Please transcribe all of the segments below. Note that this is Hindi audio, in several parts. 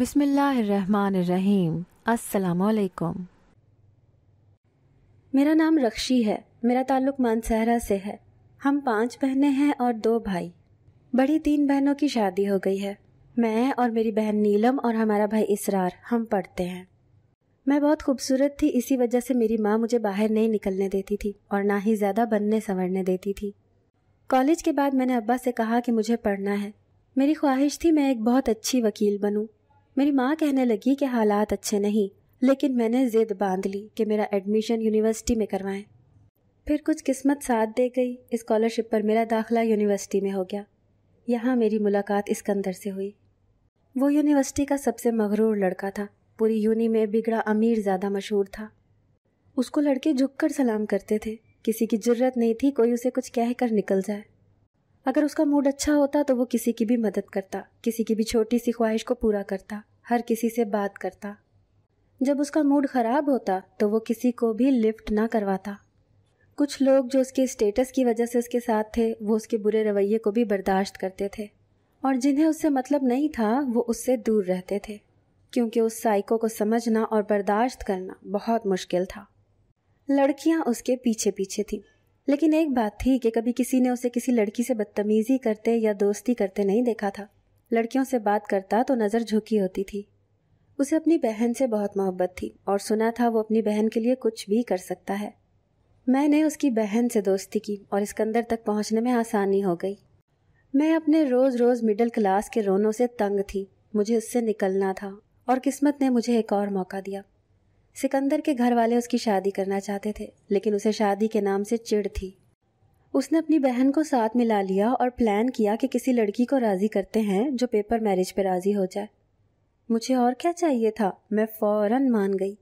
अस्सलाम वालेकुम मेरा नाम रक्षी है मेरा ताल्लुक मानसहरा से है हम पांच बहनें हैं और दो भाई बड़ी तीन बहनों की शादी हो गई है मैं और मेरी बहन नीलम और हमारा भाई इसरार हम पढ़ते हैं मैं बहुत खूबसूरत थी इसी वजह से मेरी माँ मुझे बाहर नहीं निकलने देती थी और ना ही ज़्यादा बनने संवरने देती थी कॉलेज के बाद मैंने अब्बा से कहा कि मुझे पढ़ना है मेरी ख्वाहिश थी मैं एक बहुत अच्छी वकील बनूं मेरी माँ कहने लगी कि हालात अच्छे नहीं लेकिन मैंने ज़िद बांध ली कि मेरा एडमिशन यूनिवर्सिटी में करवाएं फिर कुछ किस्मत साथ दे गई स्कॉलरशिप पर मेरा दाखिला यूनिवर्सिटी में हो गया यहाँ मेरी मुलाकात इसकंदर से हुई वो यूनिवर्सिटी का सबसे मगरूर लड़का था पूरी यूनी में बिगड़ा अमीर ज़्यादा मशहूर था उसको लड़के झुक कर सलाम करते थे किसी की जरूरत नहीं थी कोई उसे कुछ कह कर निकल जाए अगर उसका मूड अच्छा होता तो वो किसी की भी मदद करता किसी की भी छोटी सी ख्वाहिश को पूरा करता हर किसी से बात करता जब उसका मूड ख़राब होता तो वो किसी को भी लिफ्ट ना करवाता कुछ लोग जो उसके स्टेटस की वजह से उसके साथ थे वो उसके बुरे रवैये को भी बर्दाश्त करते थे और जिन्हें उससे मतलब नहीं था वो उससे दूर रहते थे क्योंकि उस साइको को समझना और बर्दाश्त करना बहुत मुश्किल था लड़कियां उसके पीछे पीछे थीं लेकिन एक बात थी कि कभी किसी ने उसे किसी लड़की से बदतमीजी करते या दोस्ती करते नहीं देखा था लड़कियों से बात करता तो नज़र झुकी होती थी उसे अपनी बहन से बहुत मोहब्बत थी और सुना था वो अपनी बहन के लिए कुछ भी कर सकता है मैंने उसकी बहन से दोस्ती की और इसकंदर तक पहुंचने में आसानी हो गई मैं अपने रोज़ रोज़ मिडिल क्लास के रोनों से तंग थी मुझे उससे निकलना था और किस्मत ने मुझे एक और मौका दिया सिकंदर के घर वाले उसकी शादी करना चाहते थे लेकिन उसे शादी के नाम से चिड़ थी उसने अपनी बहन को साथ मिला लिया और प्लान किया कि किसी लड़की को राज़ी करते हैं जो पेपर मैरिज पर राज़ी हो जाए मुझे और क्या चाहिए था मैं फ़ौरन मान गई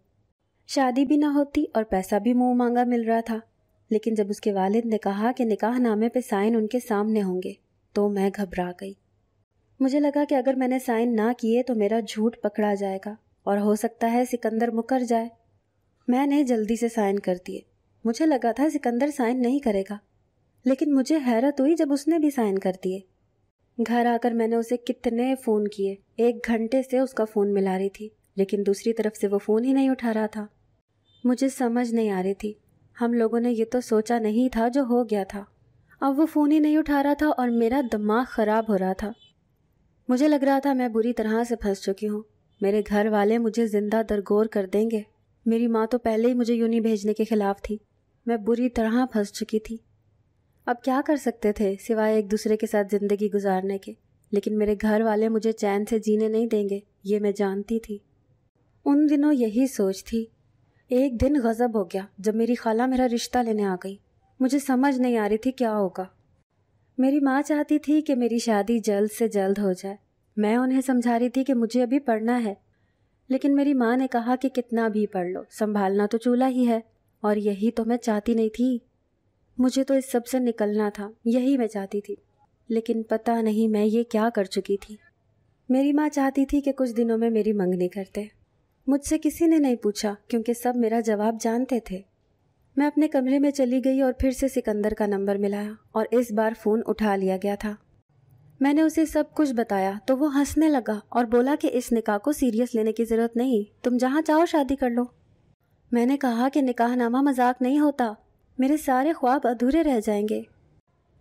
शादी भी ना होती और पैसा भी मुंह मांगा मिल रहा था लेकिन जब उसके वालिद ने कहा कि निकाह नामे पे साइन उनके सामने होंगे तो मैं घबरा गई मुझे लगा कि अगर मैंने साइन ना किए तो मेरा झूठ पकड़ा जाएगा और हो सकता है सिकंदर मुकर जाए मैंने जल्दी से साइन कर दिए मुझे लगा था सिकंदर साइन नहीं करेगा लेकिन मुझे हैरत हुई जब उसने भी साइन कर दिए घर आकर मैंने उसे कितने फ़ोन किए एक घंटे से उसका फ़ोन मिला रही थी लेकिन दूसरी तरफ से वो फ़ोन ही नहीं उठा रहा था मुझे समझ नहीं आ रही थी हम लोगों ने ये तो सोचा नहीं था जो हो गया था अब वो फ़ोन ही नहीं उठा रहा था और मेरा दिमाग ख़राब हो रहा था मुझे लग रहा था मैं बुरी तरह से फंस चुकी हूँ मेरे घर वाले मुझे ज़िंदा दरगोर कर देंगे मेरी माँ तो पहले ही मुझे यूनी भेजने के खिलाफ थी मैं बुरी तरह फंस चुकी थी अब क्या कर सकते थे सिवाय एक दूसरे के साथ ज़िंदगी गुजारने के लेकिन मेरे घर वाले मुझे चैन से जीने नहीं देंगे ये मैं जानती थी उन दिनों यही सोच थी एक दिन गज़ब हो गया जब मेरी खाला मेरा रिश्ता लेने आ गई मुझे समझ नहीं आ रही थी क्या होगा मेरी माँ चाहती थी कि मेरी शादी जल्द से जल्द हो जाए मैं उन्हें समझा रही थी कि मुझे अभी पढ़ना है लेकिन मेरी माँ ने कहा कि कितना भी पढ़ लो संभालना तो चूल्हा ही है और यही तो मैं चाहती नहीं थी मुझे तो इस सब से निकलना था यही मैं चाहती थी लेकिन पता नहीं मैं ये क्या कर चुकी थी मेरी माँ चाहती थी कि कुछ दिनों में मेरी मंगनी करते मुझसे किसी ने नहीं पूछा क्योंकि सब मेरा जवाब जानते थे मैं अपने कमरे में चली गई और फिर से सिकंदर का नंबर मिलाया और इस बार फ़ोन उठा लिया गया था मैंने उसे सब कुछ बताया तो वो हंसने लगा और बोला कि इस निकाह को सीरियस लेने की ज़रूरत नहीं तुम जहाँ चाहो शादी कर लो मैंने कहा कि निकाहनामा मजाक नहीं होता मेरे सारे ख्वाब अधूरे रह जाएंगे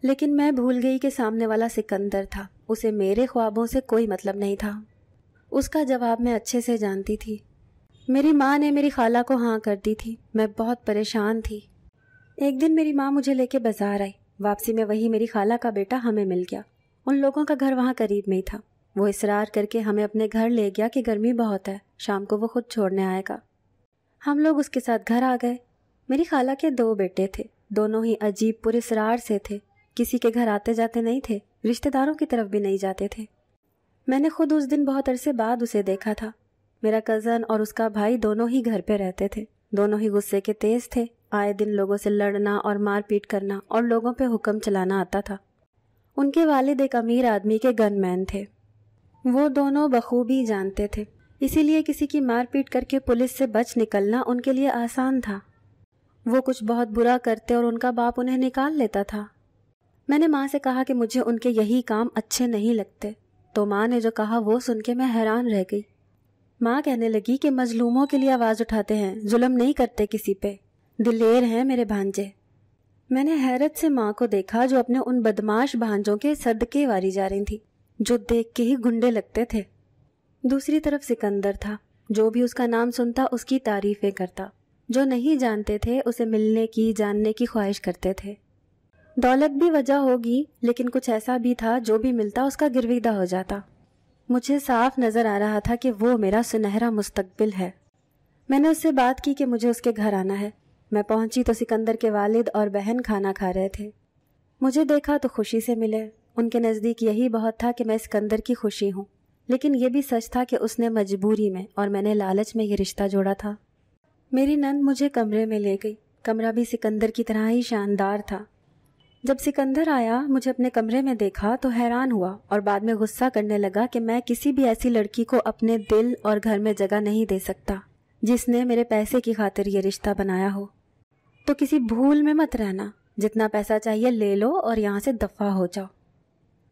लेकिन मैं भूल गई कि सामने वाला सिकंदर था उसे मेरे ख्वाबों से कोई मतलब नहीं था उसका जवाब मैं अच्छे से जानती थी मेरी माँ ने मेरी खाला को हाँ कर दी थी मैं बहुत परेशान थी एक दिन मेरी माँ मुझे लेके बाजार आई वापसी में वही मेरी खाला का बेटा हमें मिल गया उन लोगों का घर वहाँ करीब में ही था वो इसरार करके हमें अपने घर ले गया कि गर्मी बहुत है शाम को वो खुद छोड़ने आएगा हम लोग उसके साथ घर आ गए मेरी खाला के दो बेटे थे दोनों ही अजीब पुरस्रार से थे किसी के घर आते जाते नहीं थे रिश्तेदारों की तरफ भी नहीं जाते थे मैंने खुद उस दिन बहुत अरसे बाद उसे देखा था मेरा कज़न और उसका भाई दोनों ही घर पे रहते थे दोनों ही गुस्से के तेज थे आए दिन लोगों से लड़ना और मारपीट करना और लोगों पे हुक्म चलाना आता था उनके वालिद एक अमीर आदमी के गनमैन थे वो दोनों बखूबी जानते थे इसीलिए किसी की मारपीट करके पुलिस से बच निकलना उनके लिए आसान था वो कुछ बहुत बुरा करते और उनका बाप उन्हें निकाल लेता था मैंने माँ से कहा कि मुझे उनके यही काम अच्छे नहीं लगते तो माँ ने जो कहा वो सुन के मैं हैरान रह गई माँ कहने लगी कि मजलूमों के लिए आवाज़ उठाते हैं जुल्म नहीं करते किसी पे दिलेर हैं मेरे भांजे मैंने हैरत से माँ को देखा जो अपने उन बदमाश भांजों के सदके वारी जा रही थी जो देख के ही गुंडे लगते थे दूसरी तरफ सिकंदर था जो भी उसका नाम सुनता उसकी तारीफें करता जो नहीं जानते थे उसे मिलने की जानने की ख्वाहिश करते थे दौलत भी वजह होगी लेकिन कुछ ऐसा भी था जो भी मिलता उसका गिरविदा हो जाता मुझे साफ नज़र आ रहा था कि वो मेरा सुनहरा मुस्तकबिल है मैंने उससे बात की कि मुझे उसके घर आना है मैं पहुंची तो सिकंदर के वालिद और बहन खाना खा रहे थे मुझे देखा तो खुशी से मिले उनके नज़दीक यही बहुत था कि मैं सिकंदर की खुशी हूँ लेकिन ये भी सच था कि उसने मजबूरी में और मैंने लालच में ये रिश्ता जोड़ा था मेरी नंद मुझे कमरे में ले गई कमरा भी सिकंदर की तरह ही शानदार था जब सिकंदर आया मुझे अपने कमरे में देखा तो हैरान हुआ और बाद में गुस्सा करने लगा कि मैं किसी भी ऐसी लड़की को अपने दिल और घर में जगह नहीं दे सकता जिसने मेरे पैसे की खातिर ये रिश्ता बनाया हो तो किसी भूल में मत रहना जितना पैसा चाहिए ले लो और यहाँ से दफ़ा हो जाओ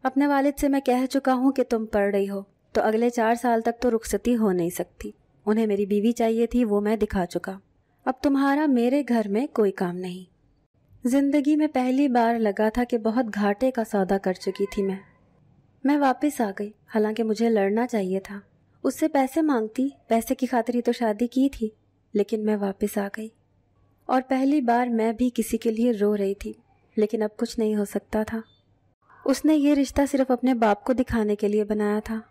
अपने वालिद से मैं कह चुका हूँ कि तुम पढ़ रही हो तो अगले चार साल तक तो रुखसती हो नहीं सकती उन्हें मेरी बीवी चाहिए थी वो मैं दिखा चुका अब तुम्हारा मेरे घर में कोई काम नहीं जिंदगी में पहली बार लगा था कि बहुत घाटे का सौदा कर चुकी थी मैं मैं वापस आ गई हालांकि मुझे लड़ना चाहिए था उससे पैसे मांगती पैसे की खातिर ही तो शादी की थी लेकिन मैं वापस आ गई और पहली बार मैं भी किसी के लिए रो रही थी लेकिन अब कुछ नहीं हो सकता था उसने ये रिश्ता सिर्फ अपने बाप को दिखाने के लिए बनाया था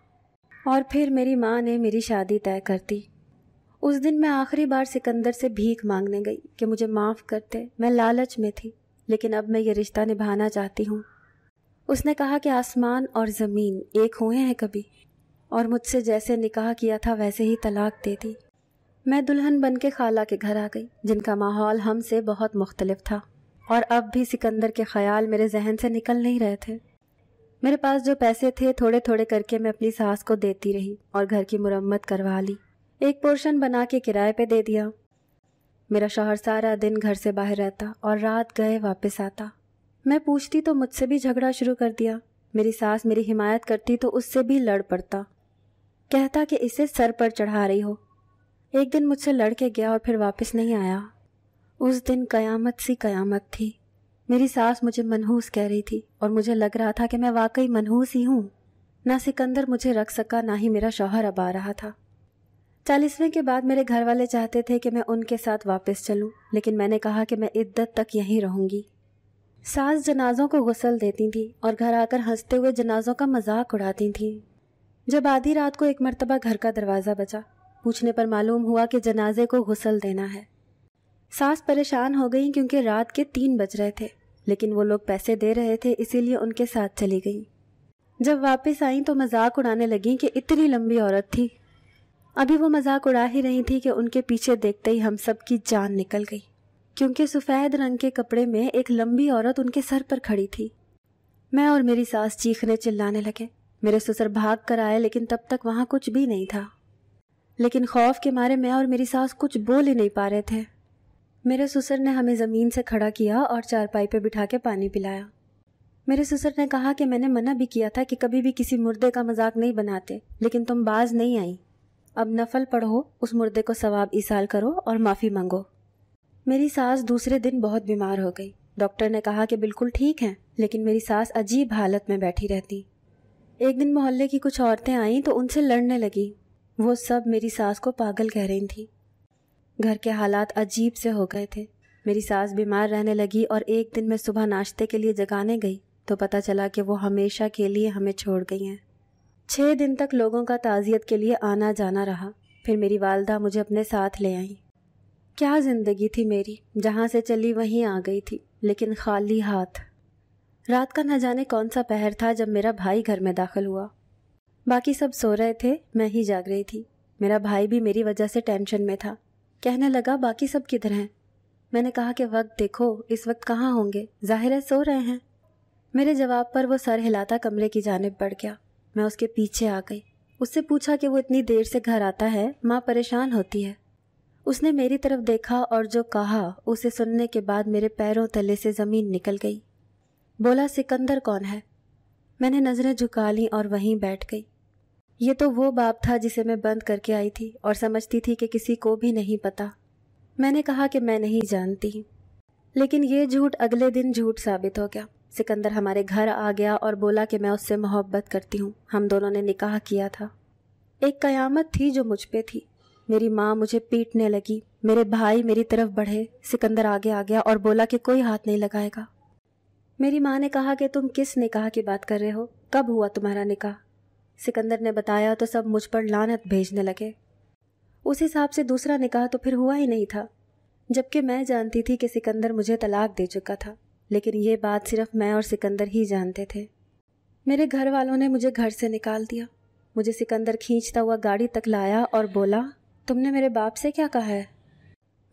और फिर मेरी माँ ने मेरी शादी तय कर दी उस दिन मैं आखिरी बार सिकंदर से भीख मांगने गई कि मुझे माफ़ करते मैं लालच में थी लेकिन अब मैं ये रिश्ता निभाना चाहती हूँ उसने कहा कि आसमान और ज़मीन एक हुए हैं कभी और मुझसे जैसे निकाह किया था वैसे ही तलाक दे दी मैं दुल्हन बन के खाला के घर आ गई जिनका माहौल हमसे बहुत मुख्तलिफ था और अब भी सिकंदर के ख्याल मेरे जहन से निकल नहीं रहे थे मेरे पास जो पैसे थे थोड़े थोड़े करके मैं अपनी सास को देती रही और घर की मुरम्मत करवा ली एक पोर्शन बना के किराए पे दे दिया मेरा शोहर सारा दिन घर से बाहर रहता और रात गए वापस आता मैं पूछती तो मुझसे भी झगड़ा शुरू कर दिया मेरी सास मेरी हिमायत करती तो उससे भी लड़ पड़ता कहता कि इसे सर पर चढ़ा रही हो एक दिन मुझसे लड़ के गया और फिर वापस नहीं आया उस दिन कयामत सी कयामत थी मेरी सास मुझे मनहूस कह रही थी और मुझे लग रहा था कि मैं वाकई मनहूस ही हूँ ना सिकंदर मुझे रख सका ना ही मेरा शौहर अब आ रहा था चालीसवें के बाद मेरे घर वाले चाहते थे कि मैं उनके साथ वापस चलूं, लेकिन मैंने कहा कि मैं इद्दत तक यहीं रहूंगी सास जनाजों को गुसल देती थी और घर आकर हंसते हुए जनाजों का मजाक उड़ाती थी जब आधी रात को एक मरतबा घर का दरवाज़ा बचा पूछने पर मालूम हुआ कि जनाजे को गुसल देना है सास परेशान हो गई क्योंकि रात के तीन बज रहे थे लेकिन वो लोग पैसे दे रहे थे इसीलिए उनके साथ चली गई जब वापस आई तो मजाक उड़ाने लगी कि इतनी लंबी औरत थी अभी वो मजाक उड़ा ही रही थी कि उनके पीछे देखते ही हम सब की जान निकल गई क्योंकि सफ़ेद रंग के कपड़े में एक लंबी औरत उनके सर पर खड़ी थी मैं और मेरी सास चीखने चिल्लाने लगे मेरे ससुर भाग कर आए लेकिन तब तक वहाँ कुछ भी नहीं था लेकिन खौफ के मारे मैं और मेरी सास कुछ बोल ही नहीं पा रहे थे मेरे ससुर ने हमें ज़मीन से खड़ा किया और चारपाई पर बिठा के पानी पिलाया मेरे ससुर ने कहा कि मैंने मना भी किया था कि कभी भी किसी मुर्दे का मजाक नहीं बनाते लेकिन तुम बाज नहीं आई अब नफल पढ़ो उस मुर्दे को सवाब ईसाल करो और माफ़ी मांगो मेरी सास दूसरे दिन बहुत बीमार हो गई डॉक्टर ने कहा कि बिल्कुल ठीक हैं लेकिन मेरी सास अजीब हालत में बैठी रहती एक दिन मोहल्ले की कुछ औरतें आईं तो उनसे लड़ने लगी वो सब मेरी सास को पागल कह रही थी घर के हालात अजीब से हो गए थे मेरी सास बीमार रहने लगी और एक दिन मैं सुबह नाश्ते के लिए जगाने गई तो पता चला कि वो हमेशा के लिए हमें छोड़ गई हैं छः दिन तक लोगों का ताज़ियत के लिए आना जाना रहा फिर मेरी वालदा मुझे अपने साथ ले आई क्या ज़िंदगी थी मेरी जहाँ से चली वहीं आ गई थी लेकिन खाली हाथ रात का न जाने कौन सा पहर था जब मेरा भाई घर में दाखिल हुआ बाकी सब सो रहे थे मैं ही जाग रही थी मेरा भाई भी मेरी वजह से टेंशन में था कहने लगा बाकी सब किधर हैं मैंने कहा कि वक्त देखो इस वक्त कहाँ होंगे जाहिर है सो रहे हैं मेरे जवाब पर वो सर हिलाता कमरे की जानब बढ़ गया मैं उसके पीछे आ गई उससे पूछा कि वो इतनी देर से घर आता है माँ परेशान होती है उसने मेरी तरफ देखा और जो कहा उसे सुनने के बाद मेरे पैरों तले से ज़मीन निकल गई बोला सिकंदर कौन है मैंने नज़रें झुका ली और वहीं बैठ गई ये तो वो बाप था जिसे मैं बंद करके आई थी और समझती थी कि किसी को भी नहीं पता मैंने कहा कि मैं नहीं जानती लेकिन ये झूठ अगले दिन झूठ साबित हो गया सिकंदर हमारे घर आ गया और बोला कि मैं उससे मोहब्बत करती हूँ हम दोनों ने निकाह किया था एक कयामत थी जो मुझ पे थी मेरी माँ मुझे पीटने लगी मेरे भाई मेरी तरफ बढ़े सिकंदर आगे आ गया और बोला कि कोई हाथ नहीं लगाएगा मेरी माँ ने कहा कि तुम किस निकाह की बात कर रहे हो कब हुआ तुम्हारा निकाह सिकंदर ने बताया तो सब मुझ पर लानत भेजने लगे उस हिसाब से दूसरा निकाह तो फिर हुआ ही नहीं था जबकि मैं जानती थी कि सिकंदर मुझे तलाक दे चुका था लेकिन ये बात सिर्फ मैं और सिकंदर ही जानते थे मेरे घर वालों ने मुझे घर से निकाल दिया मुझे सिकंदर खींचता हुआ गाड़ी तक लाया और बोला तुमने मेरे बाप से क्या कहा है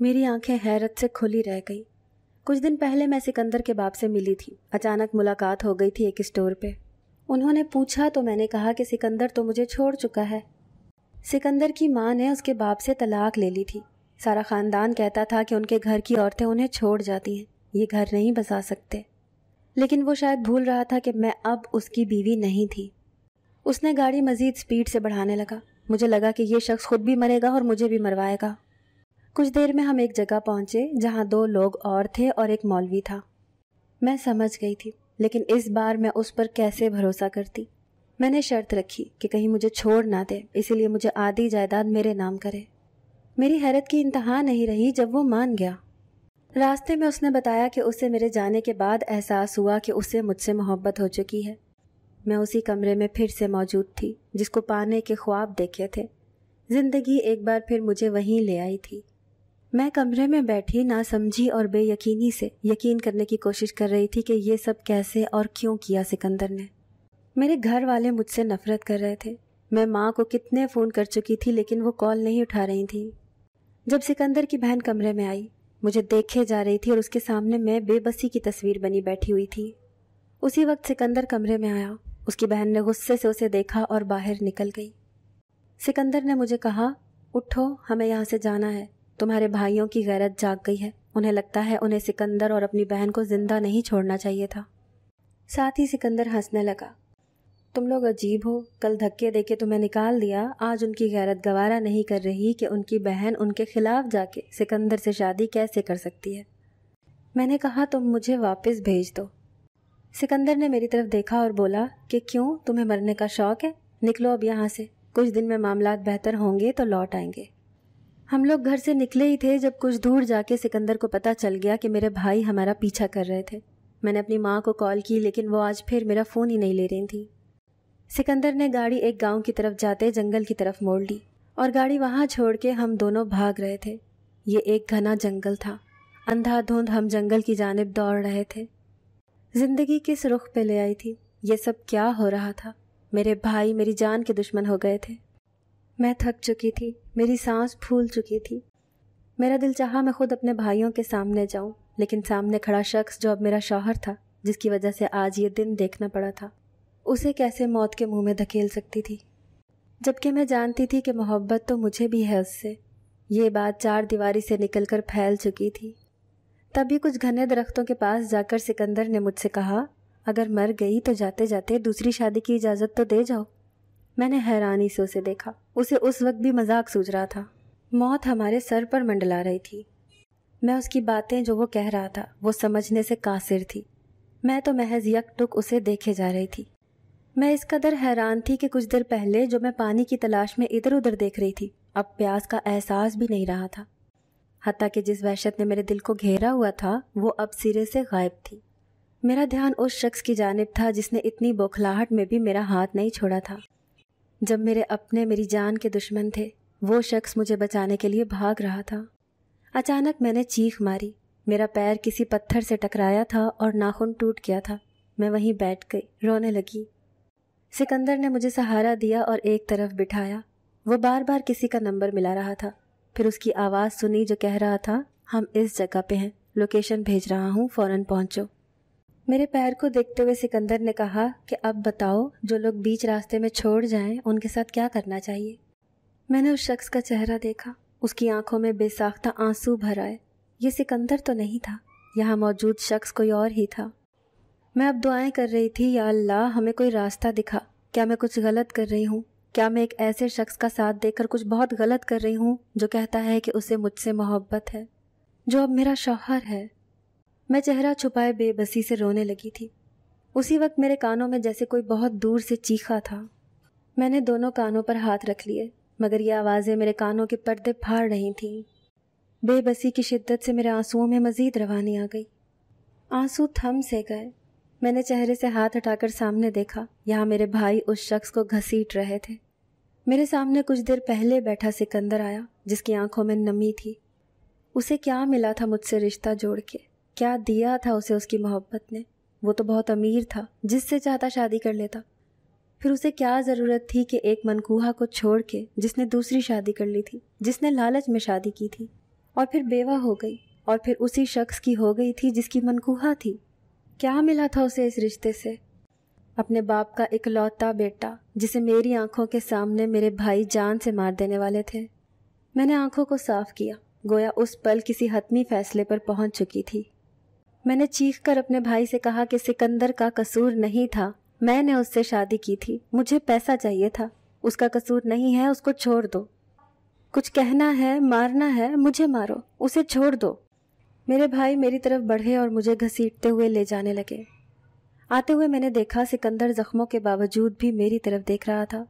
मेरी आंखें हैरत से खुली रह गई कुछ दिन पहले मैं सिकंदर के बाप से मिली थी अचानक मुलाकात हो गई थी एक स्टोर पे उन्होंने पूछा तो मैंने कहा कि सिकंदर तो मुझे छोड़ चुका है सिकंदर की माँ ने उसके बाप से तलाक ले ली थी सारा ख़ानदान कहता था कि उनके घर की औरतें उन्हें छोड़ जाती हैं ये घर नहीं बसा सकते लेकिन वो शायद भूल रहा था कि मैं अब उसकी बीवी नहीं थी उसने गाड़ी मज़ीद स्पीड से बढ़ाने लगा मुझे लगा कि ये शख्स खुद भी मरेगा और मुझे भी मरवाएगा कुछ देर में हम एक जगह पहुंचे जहां दो लोग और थे और एक मौलवी था मैं समझ गई थी लेकिन इस बार मैं उस पर कैसे भरोसा करती मैंने शर्त रखी कि कहीं मुझे छोड़ ना दे इसीलिए मुझे आधी जायदाद मेरे नाम करे मेरी हैरत की इंतहा नहीं रही जब वो मान गया रास्ते में उसने बताया कि उसे मेरे जाने के बाद एहसास हुआ कि उसे मुझसे मोहब्बत हो चुकी है मैं उसी कमरे में फिर से मौजूद थी जिसको पाने के ख्वाब देखे थे जिंदगी एक बार फिर मुझे वहीं ले आई थी मैं कमरे में बैठी ना समझी और बेयकीनी से यकीन करने की कोशिश कर रही थी कि ये सब कैसे और क्यों किया सिकंदर ने मेरे घर वाले मुझसे नफरत कर रहे थे मैं माँ को कितने फ़ोन कर चुकी थी लेकिन वो कॉल नहीं उठा रही थी जब सिकंदर की बहन कमरे में आई मुझे देखे जा रही थी और उसके सामने मैं बेबसी की तस्वीर बनी बैठी हुई थी उसी वक्त सिकंदर कमरे में आया उसकी बहन ने गुस्से से उसे देखा और बाहर निकल गई सिकंदर ने मुझे कहा उठो हमें यहाँ से जाना है तुम्हारे भाइयों की गैरत जाग गई है उन्हें लगता है उन्हें सिकंदर और अपनी बहन को जिंदा नहीं छोड़ना चाहिए था साथ ही सिकंदर हंसने लगा तुम लोग अजीब हो कल धक्के देके तुम्हें निकाल दिया आज उनकी गैरत गवारा नहीं कर रही कि उनकी बहन उनके खिलाफ जाके सिकंदर से शादी कैसे कर सकती है मैंने कहा तुम मुझे वापस भेज दो सिकंदर ने मेरी तरफ देखा और बोला कि क्यों तुम्हें मरने का शौक है निकलो अब यहाँ से कुछ दिन में मामला बेहतर होंगे तो लौट आएंगे हम लोग घर से निकले ही थे जब कुछ दूर जाके सिकंदर को पता चल गया कि मेरे भाई हमारा पीछा कर रहे थे मैंने अपनी माँ को कॉल की लेकिन वो आज फिर मेरा फ़ोन ही नहीं ले रही थी सिकंदर ने गाड़ी एक गांव की तरफ जाते जंगल की तरफ मोड़ ली और गाड़ी वहाँ छोड़ के हम दोनों भाग रहे थे ये एक घना जंगल था अंधाधुंध हम जंगल की जानब दौड़ रहे थे ज़िंदगी किस रुख पे ले आई थी ये सब क्या हो रहा था मेरे भाई मेरी जान के दुश्मन हो गए थे मैं थक चुकी थी मेरी सांस फूल चुकी थी मेरा दिल चाहा मैं खुद अपने भाइयों के सामने जाऊं लेकिन सामने खड़ा शख्स जो अब मेरा शौहर था जिसकी वजह से आज ये दिन देखना पड़ा था उसे कैसे मौत के मुंह में धकेल सकती थी जबकि मैं जानती थी कि मोहब्बत तो मुझे भी है उससे ये बात चार दीवारी से निकल फैल चुकी थी तभी कुछ घने दरख्तों के पास जाकर सिकंदर ने मुझसे कहा अगर मर गई तो जाते जाते दूसरी शादी की इजाज़त तो दे जाओ मैंने हैरानी से उसे देखा उसे उस वक्त भी मजाक सूझ रहा था मौत हमारे सर पर मंडला रही थी मैं उसकी बातें जो वो कह रहा था वो समझने से कासिर थी मैं तो महज यकटुक उसे देखे जा रही थी मैं इस कदर हैरान थी कि कुछ देर पहले जो मैं पानी की तलाश में इधर उधर देख रही थी अब प्यास का एहसास भी नहीं रहा था हती कि जिस वहशत ने मेरे दिल को घेरा हुआ था वो अब सिरे से गायब थी मेरा ध्यान उस शख्स की जानब था जिसने इतनी बौखलाहट में भी मेरा हाथ नहीं छोड़ा था जब मेरे अपने मेरी जान के दुश्मन थे वो शख्स मुझे बचाने के लिए भाग रहा था अचानक मैंने चीख मारी मेरा पैर किसी पत्थर से टकराया था और नाखून टूट गया था मैं वहीं बैठ गई रोने लगी सिकंदर ने मुझे सहारा दिया और एक तरफ बिठाया वो बार बार किसी का नंबर मिला रहा था फिर उसकी आवाज़ सुनी जो कह रहा था हम इस जगह पे हैं लोकेशन भेज रहा हूँ फ़ौरन पहुँचो मेरे पैर को देखते हुए सिकंदर ने कहा कि अब बताओ जो लोग बीच रास्ते में छोड़ जाएं उनके साथ क्या करना चाहिए मैंने उस शख्स का चेहरा देखा उसकी आंखों में बेसाख्ता आंसू भर आए ये सिकंदर तो नहीं था यहाँ मौजूद शख्स कोई और ही था मैं अब दुआएं कर रही थी या अल्लाह हमें कोई रास्ता दिखा क्या मैं कुछ गलत कर रही हूँ क्या मैं एक ऐसे शख्स का साथ देकर कुछ बहुत गलत कर रही हूँ जो कहता है कि उसे मुझसे मोहब्बत है जो अब मेरा शौहर है मैं चेहरा छुपाए बेबसी से रोने लगी थी उसी वक्त मेरे कानों में जैसे कोई बहुत दूर से चीखा था मैंने दोनों कानों पर हाथ रख लिए मगर ये आवाज़ें मेरे कानों के पर्दे फाड़ रही थीं बेबसी की शिद्दत से मेरे आंसुओं में मज़ीद रवानी आ गई आंसू थम से गए मैंने चेहरे से हाथ हटाकर सामने देखा यहाँ मेरे भाई उस शख्स को घसीट रहे थे मेरे सामने कुछ देर पहले बैठा सिकंदर आया जिसकी आंखों में नमी थी उसे क्या मिला था मुझसे रिश्ता जोड़ के क्या दिया था उसे उसकी मोहब्बत ने वो तो बहुत अमीर था जिससे चाहता शादी कर लेता फिर उसे क्या ज़रूरत थी कि एक मनकूहा को छोड़ के जिसने दूसरी शादी कर ली थी जिसने लालच में शादी की थी और फिर बेवा हो गई और फिर उसी शख्स की हो गई थी जिसकी मनकूहा थी क्या मिला था उसे इस रिश्ते से अपने बाप का इकलौता बेटा जिसे मेरी आंखों के सामने मेरे भाई जान से मार देने वाले थे मैंने आंखों को साफ किया गोया उस पल किसी हतमी फैसले पर पहुंच चुकी थी मैंने चीख कर अपने भाई से कहा कि सिकंदर का कसूर नहीं था मैंने उससे शादी की थी मुझे पैसा चाहिए था उसका कसूर नहीं है उसको छोड़ दो कुछ कहना है मारना है मुझे मारो उसे छोड़ दो मेरे भाई मेरी तरफ बढ़े और मुझे घसीटते हुए ले जाने लगे आते हुए मैंने देखा सिकंदर जख्मों के बावजूद भी मेरी तरफ देख रहा था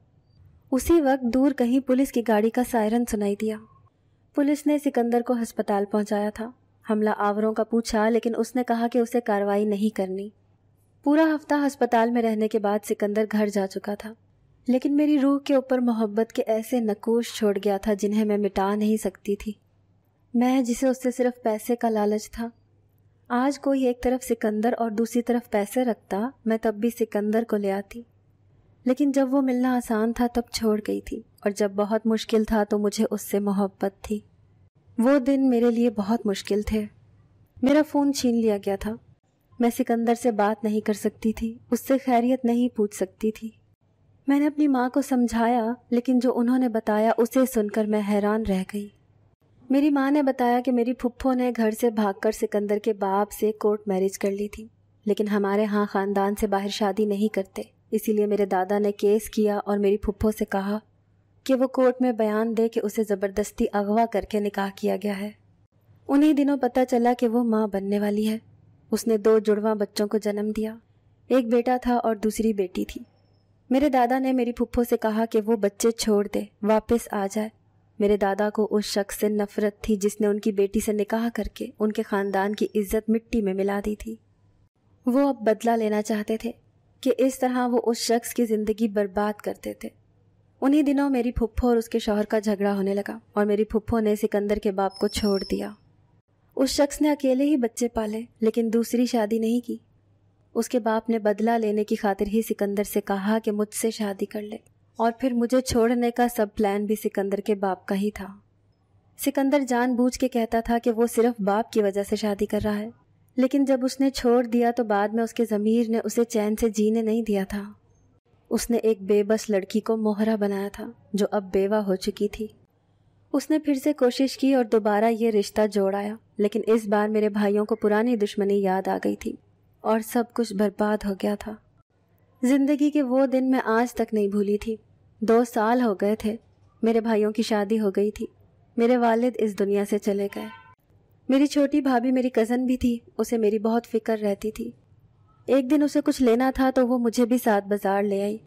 उसी वक्त दूर कहीं पुलिस की गाड़ी का सायरन सुनाई दिया पुलिस ने सिकंदर को अस्पताल पहुंचाया था हमला आवरों का पूछा लेकिन उसने कहा कि उसे कार्रवाई नहीं करनी पूरा हफ्ता अस्पताल में रहने के बाद सिकंदर घर जा चुका था लेकिन मेरी रूह के ऊपर मोहब्बत के ऐसे नकोश छोड़ गया था जिन्हें मैं मिटा नहीं सकती थी मैं जिसे उससे सिर्फ पैसे का लालच था आज कोई एक तरफ सिकंदर और दूसरी तरफ पैसे रखता मैं तब भी सिकंदर को ले आती लेकिन जब वो मिलना आसान था तब छोड़ गई थी और जब बहुत मुश्किल था तो मुझे उससे मोहब्बत थी वो दिन मेरे लिए बहुत मुश्किल थे मेरा फ़ोन छीन लिया गया था मैं सिकंदर से बात नहीं कर सकती थी उससे खैरियत नहीं पूछ सकती थी मैंने अपनी माँ को समझाया लेकिन जो उन्होंने बताया उसे सुनकर मैं हैरान रह गई मेरी माँ ने बताया कि मेरी फुप्फो ने घर से भागकर सिकंदर के बाप से कोर्ट मैरिज कर ली थी लेकिन हमारे यहाँ ख़ानदान से बाहर शादी नहीं करते इसीलिए मेरे दादा ने केस किया और मेरी फुप्फो से कहा कि वो कोर्ट में बयान दे कि उसे ज़बरदस्ती अगवा करके निकाह किया गया है उन्हीं दिनों पता चला कि वो माँ बनने वाली है उसने दो जुड़वा बच्चों को जन्म दिया एक बेटा था और दूसरी बेटी थी मेरे दादा ने मेरी फुप्फो से कहा कि वो बच्चे छोड़ दे वापस आ जाए मेरे दादा को उस शख्स से नफरत थी जिसने उनकी बेटी से निकाह करके उनके ख़ानदान की इज्जत मिट्टी में मिला दी थी वो अब बदला लेना चाहते थे कि इस तरह वो उस शख्स की ज़िंदगी बर्बाद करते थे उन्हीं दिनों मेरी फुप्फो और उसके शौहर का झगड़ा होने लगा और मेरी फुप्फो ने सिकंदर के बाप को छोड़ दिया उस शख्स ने अकेले ही बच्चे पाले लेकिन दूसरी शादी नहीं की उसके बाप ने बदला लेने की खातिर ही सिकंदर से कहा कि मुझसे शादी कर ले और फिर मुझे छोड़ने का सब प्लान भी सिकंदर के बाप का ही था सिकंदर जानबूझ के कहता था कि वो सिर्फ बाप की वजह से शादी कर रहा है लेकिन जब उसने छोड़ दिया तो बाद में उसके ज़मीर ने उसे चैन से जीने नहीं दिया था उसने एक बेबस लड़की को मोहरा बनाया था जो अब बेवा हो चुकी थी उसने फिर से कोशिश की और दोबारा ये रिश्ता जोड़ाया लेकिन इस बार मेरे भाइयों को पुरानी दुश्मनी याद आ गई थी और सब कुछ बर्बाद हो गया था जिंदगी के वो दिन मैं आज तक नहीं भूली थी दो साल हो गए थे मेरे भाइयों की शादी हो गई थी मेरे वालिद इस दुनिया से चले गए मेरी छोटी भाभी मेरी कज़न भी थी उसे मेरी बहुत फिक्र रहती थी एक दिन उसे कुछ लेना था तो वो मुझे भी साथ बाजार ले आई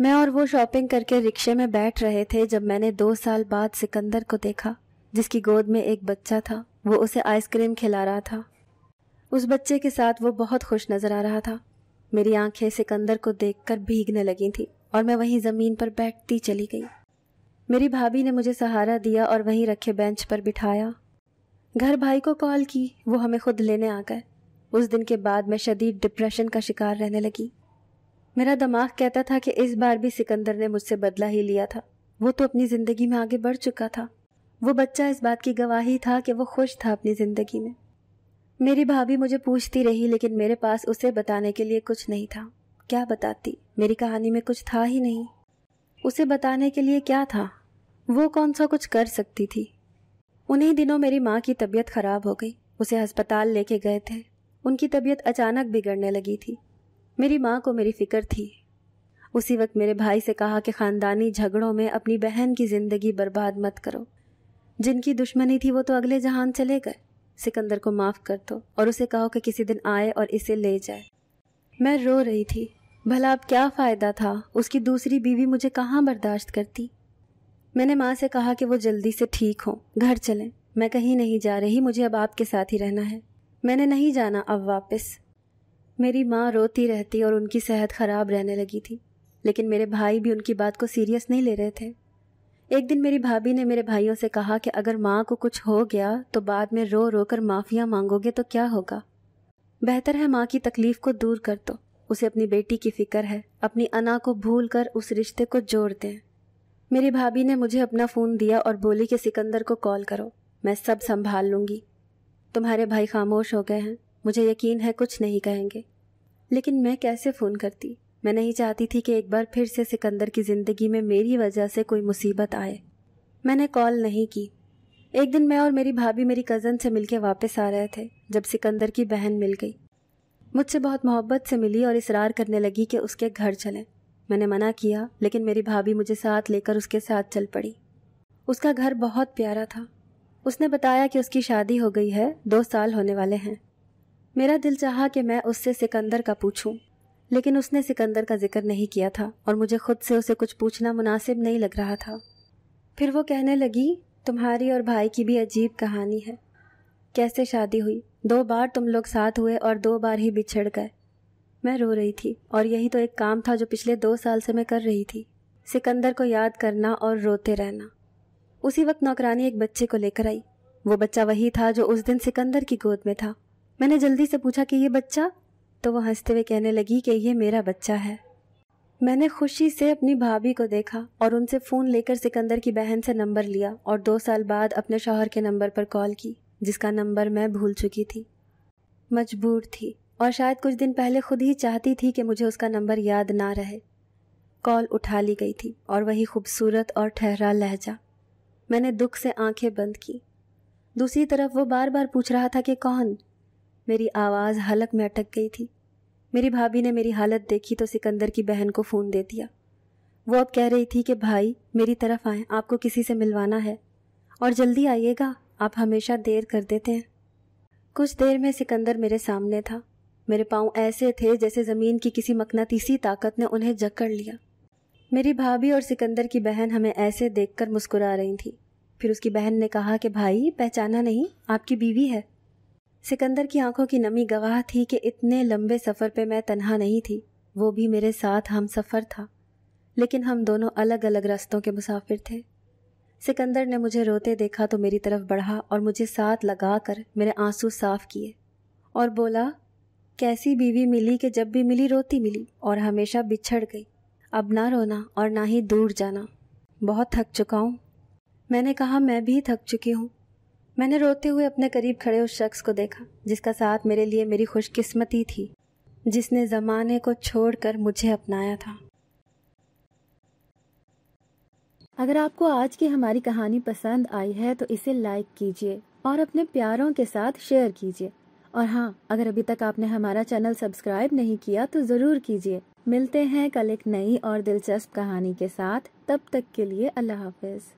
मैं और वो शॉपिंग करके रिक्शे में बैठ रहे थे जब मैंने दो साल बाद सिकंदर को देखा जिसकी गोद में एक बच्चा था वो उसे आइसक्रीम खिला रहा था उस बच्चे के साथ वो बहुत खुश नजर आ रहा था मेरी आंखें सिकंदर को देखकर भीगने लगी थी और मैं वहीं ज़मीन पर बैठती चली गई मेरी भाभी ने मुझे सहारा दिया और वहीं रखे बेंच पर बिठाया घर भाई को कॉल की वो हमें खुद लेने आ गए उस दिन के बाद मैं शदीद डिप्रेशन का शिकार रहने लगी मेरा दिमाग कहता था कि इस बार भी सिकंदर ने मुझसे बदला ही लिया था वो तो अपनी ज़िंदगी में आगे बढ़ चुका था वो बच्चा इस बात की गवाही था कि वो खुश था अपनी ज़िंदगी में मेरी भाभी मुझे पूछती रही लेकिन मेरे पास उसे बताने के लिए कुछ नहीं था क्या बताती मेरी कहानी में कुछ था ही नहीं उसे बताने के लिए क्या था वो कौन सा कुछ कर सकती थी उन्हीं दिनों मेरी माँ की तबीयत खराब हो गई उसे अस्पताल लेके गए थे उनकी तबीयत अचानक बिगड़ने लगी थी मेरी माँ को मेरी फिक्र थी उसी वक्त मेरे भाई से कहा कि ख़ानदानी झगड़ों में अपनी बहन की ज़िंदगी बर्बाद मत करो जिनकी दुश्मनी थी वो तो अगले जहान चले गए सिकंदर को माफ़ कर दो और उसे कहो कि किसी दिन आए और इसे ले जाए मैं रो रही थी भला अब क्या फ़ायदा था उसकी दूसरी बीवी मुझे कहाँ बर्दाश्त करती मैंने माँ से कहा कि वो जल्दी से ठीक हो घर चलें मैं कहीं नहीं जा रही मुझे अब आपके साथ ही रहना है मैंने नहीं जाना अब वापस मेरी माँ रोती रहती और उनकी सेहत ख़राब रहने लगी थी लेकिन मेरे भाई भी उनकी बात को सीरियस नहीं ले रहे थे एक दिन मेरी भाभी ने मेरे भाइयों से कहा कि अगर माँ को कुछ हो गया तो बाद में रो रो कर माफ़िया मांगोगे तो क्या होगा बेहतर है माँ की तकलीफ़ को दूर कर दो उसे अपनी बेटी की फ़िक्र है अपनी अना को भूल कर उस रिश्ते को जोड़ दें मेरी भाभी ने मुझे अपना फ़ोन दिया और बोली कि सिकंदर को कॉल करो मैं सब संभाल लूँगी तुम्हारे भाई खामोश हो गए हैं मुझे यकीन है कुछ नहीं कहेंगे लेकिन मैं कैसे फ़ोन करती मैं नहीं चाहती थी कि एक बार फिर से सिकंदर की ज़िंदगी में मेरी वजह से कोई मुसीबत आए मैंने कॉल नहीं की एक दिन मैं और मेरी भाभी मेरी कज़न से मिलके वापस आ रहे थे जब सिकंदर की बहन मिल गई मुझसे बहुत मोहब्बत से मिली और इसरार करने लगी कि उसके घर चलें मैंने मना किया लेकिन मेरी भाभी मुझे साथ लेकर उसके साथ चल पड़ी उसका घर बहुत प्यारा था उसने बताया कि उसकी शादी हो गई है दो साल होने वाले हैं मेरा दिल चाहा कि मैं उससे सिकंदर का पूछूं लेकिन उसने सिकंदर का जिक्र नहीं किया था और मुझे खुद से उसे कुछ पूछना मुनासिब नहीं लग रहा था फिर वो कहने लगी तुम्हारी और भाई की भी अजीब कहानी है कैसे शादी हुई दो बार तुम लोग साथ हुए और दो बार ही बिछड़ गए मैं रो रही थी और यही तो एक काम था जो पिछले दो साल से मैं कर रही थी सिकंदर को याद करना और रोते रहना उसी वक्त नौकरानी एक बच्चे को लेकर आई वो बच्चा वही था जो उस दिन सिकंदर की गोद में था मैंने जल्दी से पूछा कि ये बच्चा तो वो हंसते हुए कहने लगी कि ये मेरा बच्चा है मैंने खुशी से अपनी भाभी को देखा और उनसे फ़ोन लेकर सिकंदर की बहन से नंबर लिया और दो साल बाद अपने शौहर के नंबर पर कॉल की जिसका नंबर मैं भूल चुकी थी मजबूर थी और शायद कुछ दिन पहले खुद ही चाहती थी कि मुझे उसका नंबर याद ना रहे कॉल उठा ली गई थी और वही खूबसूरत और ठहरा लहजा मैंने दुख से आंखें बंद की दूसरी तरफ वो बार बार पूछ रहा था कि कौन मेरी आवाज़ हलक में अटक गई थी मेरी भाभी ने मेरी हालत देखी तो सिकंदर की बहन को फ़ोन दे दिया वो अब कह रही थी कि भाई मेरी तरफ आए आपको किसी से मिलवाना है और जल्दी आइएगा आप हमेशा देर कर देते हैं कुछ देर में सिकंदर मेरे सामने था मेरे पाँव ऐसे थे जैसे ज़मीन की किसी मकनातीसी ताकत ने उन्हें जकड़ लिया मेरी भाभी और सिकंदर की बहन हमें ऐसे देखकर मुस्कुरा रही थी फिर उसकी बहन ने कहा कि भाई पहचाना नहीं आपकी बीवी है सिकंदर की आंखों की नमी गवाह थी कि इतने लंबे सफ़र पे मैं तनहा नहीं थी वो भी मेरे साथ हम सफ़र था लेकिन हम दोनों अलग अलग रास्तों के मुसाफिर थे सिकंदर ने मुझे रोते देखा तो मेरी तरफ बढ़ा और मुझे साथ लगा कर मेरे आंसू साफ किए और बोला कैसी बीवी मिली कि जब भी मिली रोती मिली और हमेशा बिछड़ गई अब ना रोना और ना ही दूर जाना बहुत थक चुका हूँ मैंने कहा मैं भी थक चुकी हूँ मैंने रोते हुए अपने करीब खड़े उस शख्स को देखा जिसका साथ मेरे लिए मेरी खुशकिस्मती थी जिसने ज़माने को छोड़कर मुझे अपनाया था अगर आपको आज की हमारी कहानी पसंद आई है तो इसे लाइक कीजिए और अपने प्यारों के साथ शेयर कीजिए और हाँ अगर अभी तक आपने हमारा चैनल सब्सक्राइब नहीं किया तो ज़रूर कीजिए मिलते हैं कल एक नई और दिलचस्प कहानी के साथ तब तक के लिए अल्लाह हाफिज